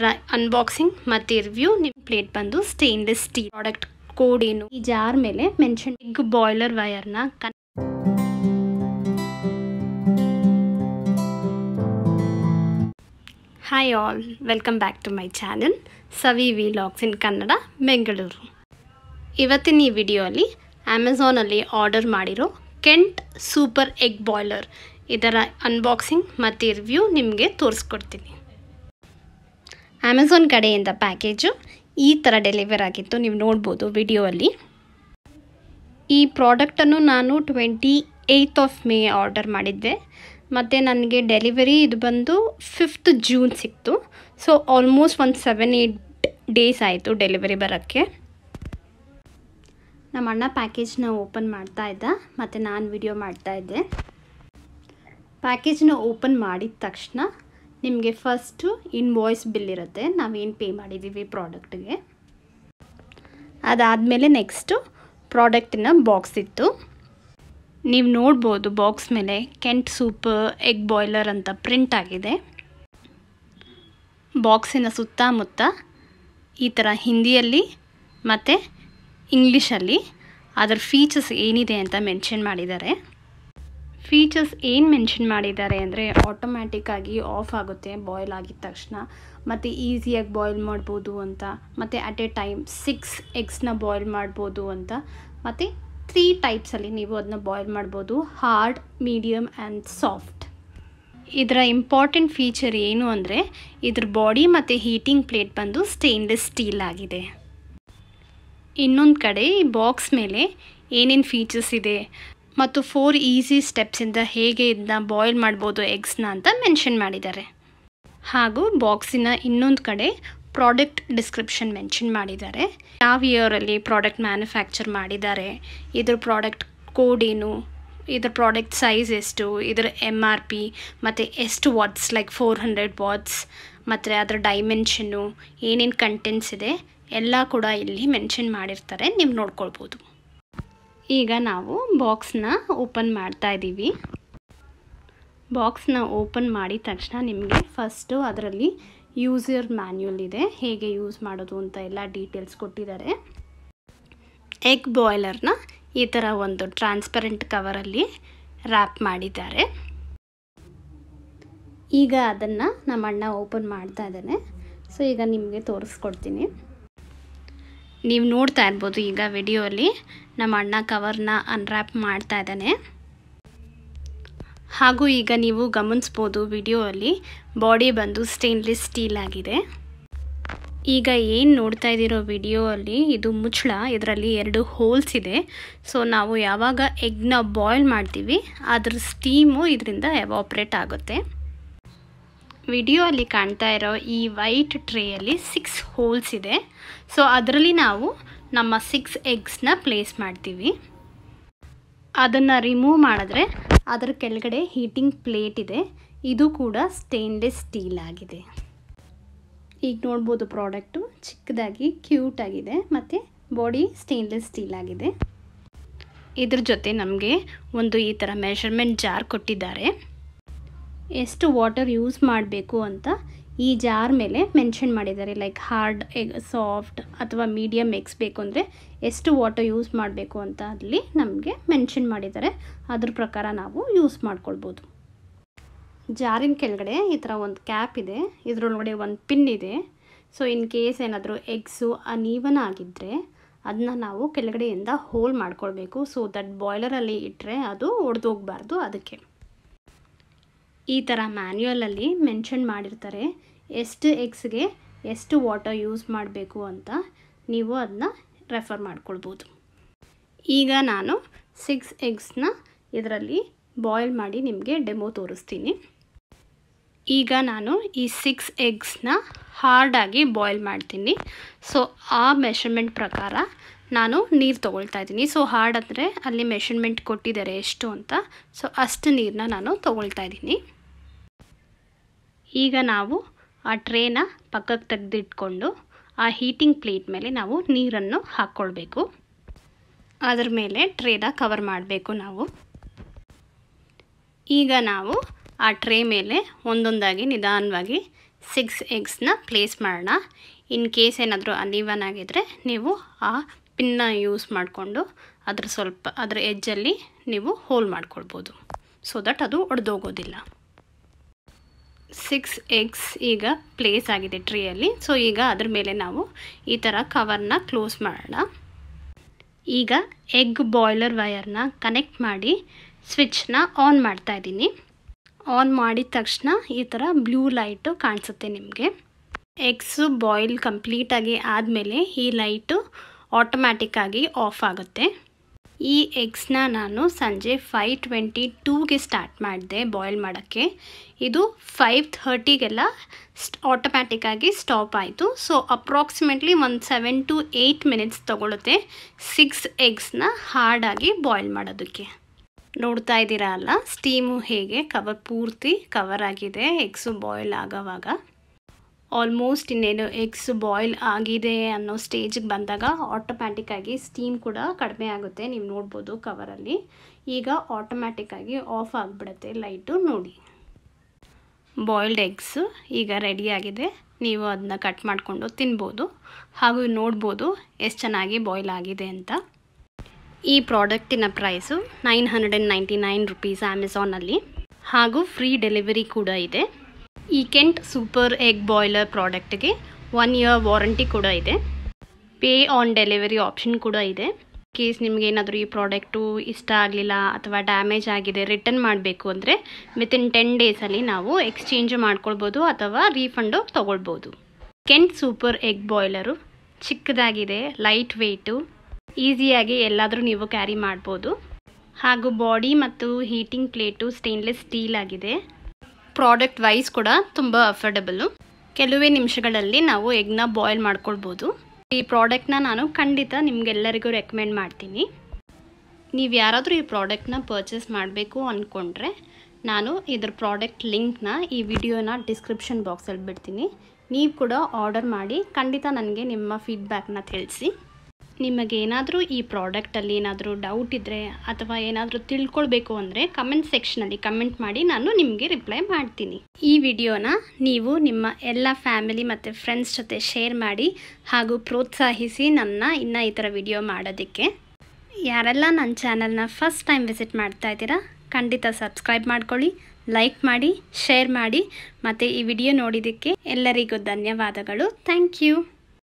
ಇದರ ಅನ್ಬಾಕ್ಸಿಂಗ್ ಮತ್ತು ರಿವ್ಯೂ ನಿಮ್ಮ ಪ್ಲೇಟ್ ಬಂದು ಸ್ಟೇನ್ಲೆಸ್ ಸ್ಟೀಲ್ ಪ್ರಾಡಕ್ಟ್ ಕೋಡ್ ಏನು ಈ ಜಾರ್ ಮೇಲೆ ಮೆನ್ಷನ್ ಎಗ್ ಬಾಯ್ಲರ್ ವೈರ್ನ ಕನ್ hi all welcome back to my channel Savi vlogs in Kannada Bengaluru ಇವತ್ತಿನ ಈ ವಿಡಿಯೋಲಿ ಅಮೆಝಾನಲ್ಲಿ ಆರ್ಡರ್ ಮಾಡಿರೋ ಕೆಂಟ್ ಸೂಪರ್ ಎಗ್ ಬಾಯ್ಲರ್ ಇದರ ಅನ್ಬಾಕ್ಸಿಂಗ್ ಮತ್ತು ರಿವ್ಯೂ ನಿಮಗೆ ತೋರಿಸ್ಕೊಡ್ತೀನಿ ಅಮೆಝಾನ್ ಕಡೆಯಿಂದ ಪ್ಯಾಕೇಜು ಈ ಥರ ಡೆಲಿವರ್ ಆಗಿತ್ತು ನೀವು ನೋಡ್ಬೋದು ವಿಡಿಯೋಲ್ಲಿ ಈ ಪ್ರಾಡಕ್ಟನ್ನು ನಾನು twenty eighth of May order ಮಾಡಿದ್ದೆ ಮತ್ತು ನನಗೆ ಡೆಲಿವರಿ ಇದು ಬಂದು ಫಿಫ್ತ್ ಜೂನ್ ಸಿಕ್ತು ಸೊ ಆಲ್ಮೋಸ್ಟ್ ಒಂದು ಸೆವೆನ್ ಏಯ್ಟ್ ಡೇಸ್ ಆಯಿತು ಡೆಲಿವರಿ ಬರೋಕ್ಕೆ ನಮ್ಮ ಅಣ್ಣ ಪ್ಯಾಕೇಜ್ನ ಓಪನ್ ಮಾಡ್ತಾ ಇದ್ದ ಮತ್ತು ನಾನು ವಿಡಿಯೋ ಮಾಡ್ತಾ ಇದ್ದೆ ಪ್ಯಾಕೇಜ್ನ ಓಪನ್ ಮಾಡಿದ ತಕ್ಷಣ ನಿಮಗೆ ಫಸ್ಟು ಇನ್ವಾಯ್ಸ್ ಬಿಲ್ ಇರುತ್ತೆ ನಾವೇನು ಪೇ ಮಾಡಿದ್ದೀವಿ ಪ್ರಾಡಕ್ಟ್ಗೆ ಅದಾದಮೇಲೆ ನೆಕ್ಸ್ಟು ಪ್ರಾಡಕ್ಟಿನ ಬಾಕ್ಸ್ ಇತ್ತು ನೀವು ನೋಡ್ಬೋದು ಬಾಕ್ಸ್ ಮೇಲೆ ಕೆಂಟ್ ಸೂಪ್ ಎಗ್ ಬಾಯ್ಲರ್ ಅಂತ ಪ್ರಿಂಟ್ ಆಗಿದೆ ಬಾಕ್ಸಿನ ಸುತ್ತಮುತ್ತ ಈ ಥರ ಹಿಂದಿಯಲ್ಲಿ ಮತ್ತು ಇಂಗ್ಲೀಷಲ್ಲಿ ಅದರ ಫೀಚರ್ಸ್ ಏನಿದೆ ಅಂತ ಮೆನ್ಷನ್ ಮಾಡಿದ್ದಾರೆ ಫೀಚರ್ಸ್ ಏನು ಮೆನ್ಷನ್ ಮಾಡಿದ್ದಾರೆ ಅಂದರೆ ಆಟೋಮ್ಯಾಟಿಕ್ಕಾಗಿ ಆಫ್ ಆಗುತ್ತೆ ಬಾಯ್ಲ್ ಆಗಿದ ತಕ್ಷಣ ಮತ್ತು ಈಸಿಯಾಗಿ ಬಾಯ್ಲ್ ಮಾಡ್ಬೋದು ಅಂತ ಮತ್ತು ಅಟ್ ಎ ಟೈಮ್ ಸಿಕ್ಸ್ ಎಗ್ಸ್ನ ಬಾಯ್ಲ್ ಮಾಡ್ಬೋದು ಅಂತ ಮತ್ತು ತ್ರೀ ಟೈಪ್ಸಲ್ಲಿ ನೀವು ಅದನ್ನ ಬಾಯ್ಲ್ ಮಾಡ್ಬೋದು ಹಾರ್ಡ್ ಮೀಡಿಯಮ್ ಆ್ಯಂಡ್ ಸಾಫ್ಟ್ ಇದರ ಇಂಪಾರ್ಟೆಂಟ್ ಫೀಚರ್ ಏನು ಅಂದರೆ ಇದ್ರ ಬಾಡಿ ಮತ್ತು ಹೀಟಿಂಗ್ ಪ್ಲೇಟ್ ಬಂದು ಸ್ಟೇನ್ಲೆಸ್ ಸ್ಟೀಲ್ ಆಗಿದೆ ಇನ್ನೊಂದು ಕಡೆ ಈ ಬಾಕ್ಸ್ ಮೇಲೆ ಏನೇನು ಫೀಚರ್ಸ್ ಇದೆ ಮತ್ತು ಫೋರ್ ಈಸಿ ಸ್ಟೆಪ್ಸಿಂದ ಹೇಗೆ ಇದನ್ನ ಬಾಯ್ಲ್ ಮಾಡ್ಬೋದು ಎಗ್ಸ್ನ ಅಂತ ಮೆನ್ಷನ್ ಮಾಡಿದ್ದಾರೆ ಹಾಗೂ ಬಾಕ್ಸಿನ ಇನ್ನೊಂದು ಕಡೆ ಪ್ರಾಡಕ್ಟ್ ಡಿಸ್ಕ್ರಿಪ್ಷನ್ ಮೆನ್ಷನ್ ಮಾಡಿದ್ದಾರೆ ಯಾವ ಇಯರಲ್ಲಿ ಪ್ರಾಡಕ್ಟ್ ಮ್ಯಾನುಫ್ಯಾಕ್ಚರ್ ಮಾಡಿದ್ದಾರೆ ಇದ್ರ ಪ್ರಾಡಕ್ಟ್ ಕೋಡ್ ಏನು ಇದ್ರ ಪ್ರಾಡಕ್ಟ್ ಸೈಜ್ ಎಷ್ಟು ಇದರ ಎಮ್ ಆರ್ ಪಿ ಮತ್ತು ಎಷ್ಟು watts like four hundred watts ಮತ್ತು ಅದರ ಡೈಮೆನ್ಷನ್ನು ಏನೇನು ಕಂಟೆಂಟ್ಸ್ ಇದೆ ಎಲ್ಲ ಕೂಡ ಇಲ್ಲಿ ಮೆನ್ಷನ್ ಮಾಡಿರ್ತಾರೆ ನೀವು ನೋಡ್ಕೊಳ್ಬೋದು ಈಗ ನಾವು ಬಾಕ್ಸ್ನ ಓಪನ್ ಮಾಡ್ತಾ ಇದ್ದೀವಿ ಬಾಕ್ಸ್ನ ಓಪನ್ ಮಾಡಿದ ತಕ್ಷಣ ನಿಮಗೆ ಫಸ್ಟು ಅದರಲ್ಲಿ ಯೂಸರ್ ಮ್ಯಾನ್ಯೂಲ್ ಇದೆ ಹೇಗೆ ಯೂಸ್ ಮಾಡೋದು ಅಂತ ಎಲ್ಲ ಡೀಟೇಲ್ಸ್ ಕೊಟ್ಟಿದ್ದಾರೆ ಎಗ್ ಬಾಯ್ಲರ್ನ ಈ ಥರ ಒಂದು ಟ್ರಾನ್ಸ್ಪರೆಂಟ್ ಕವರಲ್ಲಿ ರ್ಯಾಪ್ ಮಾಡಿದ್ದಾರೆ ಈಗ ಅದನ್ನು ನಮ್ಮ ಅಣ್ಣ ಓಪನ್ ಮಾಡ್ತಾ ಇದ್ದಾನೆ ಸೊ ಈಗ ನಿಮಗೆ ತೋರಿಸ್ಕೊಡ್ತೀನಿ ನೀವು ನೋಡ್ತಾ ಇರ್ಬೋದು ಈಗ ವಿಡಿಯೋಲಿ ನಮ್ಮ ಅಣ್ಣ ಕವರ್ನ ಅನ್ರ್ಯಾಪ್ ಮಾಡ್ತಾ ಇದ್ದಾನೆ ಹಾಗೂ ಈಗ ನೀವು ಗಮನಿಸ್ಬೋದು ಅಲ್ಲಿ ಬಾಡಿ ಬಂದು ಸ್ಟೇನ್ಲೆಸ್ ಸ್ಟೀಲ್ ಆಗಿದೆ ಈಗ ಏನು ನೋಡ್ತಾ ಇದ್ದೀರೋ ವಿಡಿಯೋ ಅಲ್ಲಿ ಇದು ಮುಚ್ಚಳ ಇದರಲ್ಲಿ ಎರಡು ಹೋಲ್ಸ್ ಇದೆ ಸೊ ನಾವು ಯಾವಾಗ ಎಗ್ನ ಬಾಯ್ಲ್ ಮಾಡ್ತೀವಿ ಅದ್ರ ಸ್ಟೀಮು ಇದರಿಂದ ಎವಾಪ್ರೇಟ್ ಆಗುತ್ತೆ ವಿಡಿಯೋ ಅಲ್ಲಿ ಕಾಣ್ತಾ ಇರೋ ಈ ವೈಟ್ ಟ್ರೇಯಲ್ಲಿ ಸಿಕ್ಸ್ ಹೋಲ್ಸ್ ಇದೆ ಸೊ ಅದರಲ್ಲಿ ನಾವು ನಮ್ಮ ಸಿಕ್ಸ್ ಎಗ್ಸ್ನ ಪ್ಲೇಸ್ ಮಾಡ್ತೀವಿ ಅದನ್ನು ರಿಮೂವ್ ಮಾಡಿದ್ರೆ ಅದರ ಕೆಳಗಡೆ ಹೀಟಿಂಗ್ ಪ್ಲೇಟ್ ಇದೆ ಇದು ಕೂಡ ಸ್ಟೇನ್ಲೆಸ್ ಸ್ಟೀಲ್ ಆಗಿದೆ ಈಗ ನೋಡ್ಬೋದು ಪ್ರಾಡಕ್ಟು ಚಿಕ್ಕದಾಗಿ ಕ್ಯೂಟ್ ಆಗಿದೆ ಮತ್ತು ಬಾಡಿ ಸ್ಟೇನ್ಲೆಸ್ ಸ್ಟೀಲ್ ಆಗಿದೆ ಇದ್ರ ಜೊತೆ ನಮಗೆ ಒಂದು ಈ ಥರ ಮೆಷರ್ಮೆಂಟ್ ಜಾರ್ ಕೊಟ್ಟಿದ್ದಾರೆ ಎಷ್ಟು ವಾಟರ್ ಯೂಸ್ ಮಾಡಬೇಕು ಅಂತ ಈ ಜಾರ್ ಮೇಲೆ ಮೆನ್ಷನ್ ಮಾಡಿದ್ದಾರೆ ಲೈಕ್ ಹಾರ್ಡ್ ಎಗ್ ಸಾಫ್ಟ್ ಅಥವಾ ಮೀಡಿಯಮ್ ಎಗ್ಸ್ ಬೇಕು ಅಂದರೆ ಎಷ್ಟು ವಾಟರ್ ಯೂಸ್ ಮಾಡಬೇಕು ಅಂತ ಅಲ್ಲಿ ನಮಗೆ ಮೆನ್ಷನ್ ಮಾಡಿದ್ದಾರೆ ಅದ್ರ ಪ್ರಕಾರ ನಾವು ಯೂಸ್ ಮಾಡ್ಕೊಳ್ಬೋದು ಜಾರಿನ ಕೆಳಗಡೆ ಈ ಥರ ಒಂದು ಕ್ಯಾಪ್ ಇದೆ ಇದರೊಳಗಡೆ ಒಂದು ಪಿನ್ ಇದೆ ಸೊ ಇನ್ ಕೇಸ್ ಏನಾದರೂ ಎಗ್ಸು ಅನೀವನ್ ಆಗಿದ್ದರೆ ಅದನ್ನ ನಾವು ಕೆಳಗಡೆಯಿಂದ ಹೋಲ್ ಮಾಡ್ಕೊಳ್ಬೇಕು ಸೊ ದಟ್ ಬಾಯ್ಲರಲ್ಲಿ ಇಟ್ಟರೆ ಅದು ಒಡೆದೋಗ್ಬಾರ್ದು ಅದಕ್ಕೆ ಈ ಥರ ಮ್ಯಾನ್ಯುಯಲಲ್ಲಿ ಮೆನ್ಷನ್ ಮಾಡಿರ್ತಾರೆ ಎಷ್ಟು ಎಗ್ಸ್ಗೆ ಎಷ್ಟು ವಾಟರ್ ಯೂಸ್ ಮಾಡಬೇಕು ಅಂತ ನೀವು ಅದನ್ನ ರೆಫರ್ ಮಾಡ್ಕೊಳ್ಬೋದು ಈಗ ನಾನು ಸಿಕ್ಸ್ ಎಗ್ಸ್ನ ಇದರಲ್ಲಿ ಬಾಯ್ಲ್ ಮಾಡಿ ನಿಮಗೆ ಡೆಮೋ ತೋರಿಸ್ತೀನಿ ಈಗ ನಾನು ಈ ಸಿಕ್ಸ್ ಎಗ್ಸ್ನ ಹಾರ್ಡಾಗಿ ಬಾಯ್ಲ್ ಮಾಡ್ತೀನಿ ಸೊ ಆ ಮೆಷರ್ಮೆಂಟ್ ಪ್ರಕಾರ ನಾನು ನೀರು ತೊಗೊಳ್ತಾ ಇದ್ದೀನಿ ಸೊ ಹಾಡಾದರೆ ಅಲ್ಲಿ ಮೆಷರ್ಮೆಂಟ್ ಕೊಟ್ಟಿದ್ದಾರೆ ಎಷ್ಟು ಅಂತ ಸೊ ಅಷ್ಟು ನೀರನ್ನ ನಾನು ತೊಗೊಳ್ತಾ ಇದ್ದೀನಿ ಈಗ ನಾವು ಆ ಟ್ರೇನ ಪಕ್ಕಕ್ಕೆ ತೆಗೆದಿಟ್ಕೊಂಡು ಆ ಹೀಟಿಂಗ್ ಪ್ಲೇಟ್ ಮೇಲೆ ನಾವು ನೀರನ್ನು ಹಾಕ್ಕೊಳ್ಬೇಕು ಅದರ ಮೇಲೆ ಟ್ರೇನ ಕವರ್ ಮಾಡಬೇಕು ನಾವು ಈಗ ನಾವು ಆ ಟ್ರೇ ಮೇಲೆ ಒಂದೊಂದಾಗಿ ನಿಧಾನವಾಗಿ ಸಿಕ್ಸ್ ಎಗ್ಸ್ನ ಪ್ಲೇಸ್ ಮಾಡೋಣ ಇನ್ ಕೇಸ್ ಏನಾದರೂ ಅನ್ ಆಗಿದ್ದರೆ ನೀವು ಆ ಪಿನ್ನ ಯೂಸ್ ಮಾಡಿಕೊಂಡು ಅದರ ಸ್ವಲ್ಪ ಅದರ ಎಜ್ಜಲ್ಲಿ ನೀವು ಹೋಲ್ ಮಾಡ್ಕೊಳ್ಬೋದು ಸೊ ದಟ್ ಅದು ಒಡೆದೋಗೋದಿಲ್ಲ ಸಿಕ್ಸ್ ಎಗ್ಸ್ ಈಗ ಪ್ಲೇಸ್ ಆಗಿದೆ ಟ್ರೀಯಲ್ಲಿ ಸೊ ಈಗ ಅದ್ರ ಮೇಲೆ ನಾವು ಈ ಥರ ಕವರ್ನ ಕ್ಲೋಸ್ ಮಾಡೋಣ ಈಗ ಎಗ್ ಬಾಯ್ಲರ್ ವಯರ್ನ ಕನೆಕ್ಟ್ ಮಾಡಿ ಸ್ವಿಚ್ನ ಆನ್ ಮಾಡ್ತಾ ಇದ್ದೀನಿ ಆನ್ ಮಾಡಿದ ತಕ್ಷಣ ಈ ಥರ ಬ್ಲೂ ಲೈಟು ಕಾಣಿಸುತ್ತೆ ನಿಮಗೆ ಎಗ್ಸು ಬಾಯ್ಲ್ ಕಂಪ್ಲೀಟಾಗಿ ಆದಮೇಲೆ ಈ ಲೈಟು ಆಟೋಮ್ಯಾಟಿಕ್ಕಾಗಿ ಆಫ್ ಆಗುತ್ತೆ ಈ ಎಗ್ಸ್ನ ನಾನು ಸಂಜೆ ಫೈವ್ ಟ್ವೆಂಟಿ ಟೂಗೆ ಸ್ಟಾರ್ಟ್ ಮಾಡಿದೆ ಬಾಯ್ಲ್ ಮಾಡೋಕ್ಕೆ ಇದು ಫೈವ್ ಥರ್ಟಿಗೆಲ್ಲ ಸ್ಟ್ ಆಟೋಮ್ಯಾಟಿಕ್ಕಾಗಿ ಸ್ಟಾಪ್ ಆಯಿತು ಸೊ ಅಪ್ರಾಕ್ಸಿಮೇಟ್ಲಿ ಒಂದು ಸೆವೆನ್ ಟು ಏಯ್ಟ್ ಮಿನಿಟ್ಸ್ ತೊಗೊಳುತ್ತೆ ಸಿಕ್ಸ್ ಎಗ್ಸ್ನ ಹಾರ್ಡಾಗಿ ಬಾಯ್ಲ್ ಮಾಡೋದಕ್ಕೆ ನೋಡ್ತಾ ಇದ್ದೀರಾ ಅಲ್ಲ ಸ್ಟೀಮು ಹೇಗೆ ಕವರ್ ಪೂರ್ತಿ ಕವರ್ ಆಗಿದೆ ಎಗ್ಸು ಬಾಯ್ಲ್ ಆಗೋವಾಗ ಆಲ್ಮೋಸ್ಟ್ ಇನ್ನೇನು ಎಗ್ಸ್ ಬಾಯ್ಲ್ ಆಗಿದೆ ಅನ್ನೋ ಸ್ಟೇಜಿಗೆ ಬಂದಾಗ ಆಟೋಮ್ಯಾಟಿಕ್ಕಾಗಿ ಸ್ಟೀಮ್ ಕೂಡ ಕಡಿಮೆ ಆಗುತ್ತೆ ನೀವು ನೋಡ್ಬೋದು ಕವರಲ್ಲಿ ಈಗ ಆಟೋಮ್ಯಾಟಿಕ್ಕಾಗಿ ಆಫ್ ಆಗಿಬಿಡುತ್ತೆ ಲೈಟು ನೋಡಿ ಬಾಯ್ಲ್ಡ್ ಎಗ್ಸು ಈಗ ರೆಡಿಯಾಗಿದೆ ನೀವು ಅದನ್ನ ಕಟ್ ಮಾಡಿಕೊಂಡು ತಿನ್ಬೋದು ಹಾಗೂ ನೋಡ್ಬೋದು ಎಷ್ಟು ಚೆನ್ನಾಗಿ ಬಾಯ್ಲ್ ಆಗಿದೆ ಅಂತ ಈ ಪ್ರಾಡಕ್ಟಿನ price nine hundred and ninety nine rupees ಅಮೆಝಾನಲ್ಲಿ ಹಾಗೂ ಫ್ರೀ ಡೆಲಿವರಿ ಕೂಡ ಇದೆ ಈ ಕೆಂಟ್ ಸೂಪರ್ ಎಗ್ ಬಾಯ್ಲರ್ ಪ್ರಾಡಕ್ಟ್ಗೆ ಒನ್ ಇಯರ್ ವಾರಂಟಿ ಕೂಡ ಇದೆ ಪೇ ಆನ್ ಡೆಲಿವರಿ ಆಪ್ಷನ್ ಕೂಡ ಇದೆ ಕೇಸ್ ನಿಮ್ಗೆ ಏನಾದರೂ ಈ ಪ್ರಾಡಕ್ಟು ಇಷ್ಟ ಆಗಲಿಲ್ಲ ಅಥವಾ ಡ್ಯಾಮೇಜ್ ಆಗಿದೆ ರಿಟರ್ನ್ ಮಾಡಬೇಕು ಅಂದರೆ ಇನ್ ಟೆನ್ ಡೇಸಲ್ಲಿ ನಾವು ಎಕ್ಸ್ಚೇಂಜ್ ಮಾಡ್ಕೊಳ್ಬೋದು ಅಥವಾ ರೀಫಂಡು ತೊಗೊಳ್ಬೋದು ಕೆಂಟ್ ಸೂಪರ್ ಎಗ್ ಬಾಯ್ಲರು ಚಿಕ್ಕದಾಗಿದೆ ಲೈಟ್ ವೆಯ್ಟು ಈಸಿಯಾಗಿ ಎಲ್ಲಾದರೂ ನೀವು ಕ್ಯಾರಿ ಮಾಡ್ಬೋದು ಹಾಗೂ ಬಾಡಿ ಮತ್ತು ಹೀಟಿಂಗ್ ಪ್ಲೇಟು ಸ್ಟೇನ್ಲೆಸ್ ಸ್ಟೀಲ್ ಆಗಿದೆ ಪ್ರಾಡಕ್ಟ್ ವೈಸ್ ಕೂಡ ತುಂಬ ಅಫರ್ಡೆಬಲ್ಲು ಕೆಲವೇ ನಿಮಿಷಗಳಲ್ಲಿ ನಾವು ಎಗ್ನ ಬಾಯ್ಲ್ ಮಾಡ್ಕೊಳ್ಬೋದು ಈ ಪ್ರಾಡಕ್ಟ್ನ ನಾನು ಖಂಡಿತ ನಿಮಗೆಲ್ಲರಿಗೂ ರೆಕಮೆಂಡ್ ಮಾಡ್ತೀನಿ ನೀವು ಯಾರಾದರೂ ಈ ಪ್ರಾಡಕ್ಟ್ನ ಪರ್ಚೇಸ್ ಮಾಡಬೇಕು ಅಂದ್ಕೊಂಡ್ರೆ ನಾನು ಇದರ ಪ್ರಾಡಕ್ಟ್ ಲಿಂಕ್ನ ಈ ವಿಡಿಯೋನ ಡಿಸ್ಕ್ರಿಪ್ಷನ್ ಬಾಕ್ಸಲ್ಲಿ ಬಿಡ್ತೀನಿ ನೀವು ಕೂಡ ಆರ್ಡರ್ ಮಾಡಿ ಖಂಡಿತ ನನಗೆ ನಿಮ್ಮ ಫೀಡ್ಬ್ಯಾಕ್ನ ತಿಳಿಸಿ ನಿಮಗೆ ಏನಾದರೂ ಈ ಪ್ರಾಡಕ್ಟಲ್ಲಿ ಏನಾದರೂ ಡೌಟ್ ಇದ್ದರೆ ಅಥವಾ ಏನಾದರೂ ತಿಳ್ಕೊಳ್ಬೇಕು ಅಂದರೆ ಕಮೆಂಟ್ ಸೆಕ್ಷನಲ್ಲಿ ಕಮೆಂಟ್ ಮಾಡಿ ನಾನು ನಿಮಗೆ ರಿಪ್ಲೈ ಮಾಡ್ತೀನಿ ಈ ವಿಡಿಯೋನ ನೀವು ನಿಮ್ಮ ಎಲ್ಲ ಫ್ಯಾಮಿಲಿ ಮತ್ತು ಫ್ರೆಂಡ್ಸ್ ಜೊತೆ ಶೇರ್ ಮಾಡಿ ಹಾಗೂ ಪ್ರೋತ್ಸಾಹಿಸಿ ನನ್ನ ಇನ್ನೂ ಈ ಥರ ವಿಡಿಯೋ ಮಾಡೋದಕ್ಕೆ ಯಾರೆಲ್ಲ ನನ್ನ ಚಾನಲ್ನ ಫಸ್ಟ್ ಟೈಮ್ ವಿಸಿಟ್ ಮಾಡ್ತಾ ಇದ್ದೀರಾ ಖಂಡಿತ ಸಬ್ಸ್ಕ್ರೈಬ್ ಮಾಡ್ಕೊಳ್ಳಿ ಲೈಕ್ ಮಾಡಿ ಶೇರ್ ಮಾಡಿ ಮತ್ತು ಈ ವಿಡಿಯೋ ನೋಡಿದ್ದಕ್ಕೆ ಎಲ್ಲರಿಗೂ ಧನ್ಯವಾದಗಳು ಥ್ಯಾಂಕ್ ಯು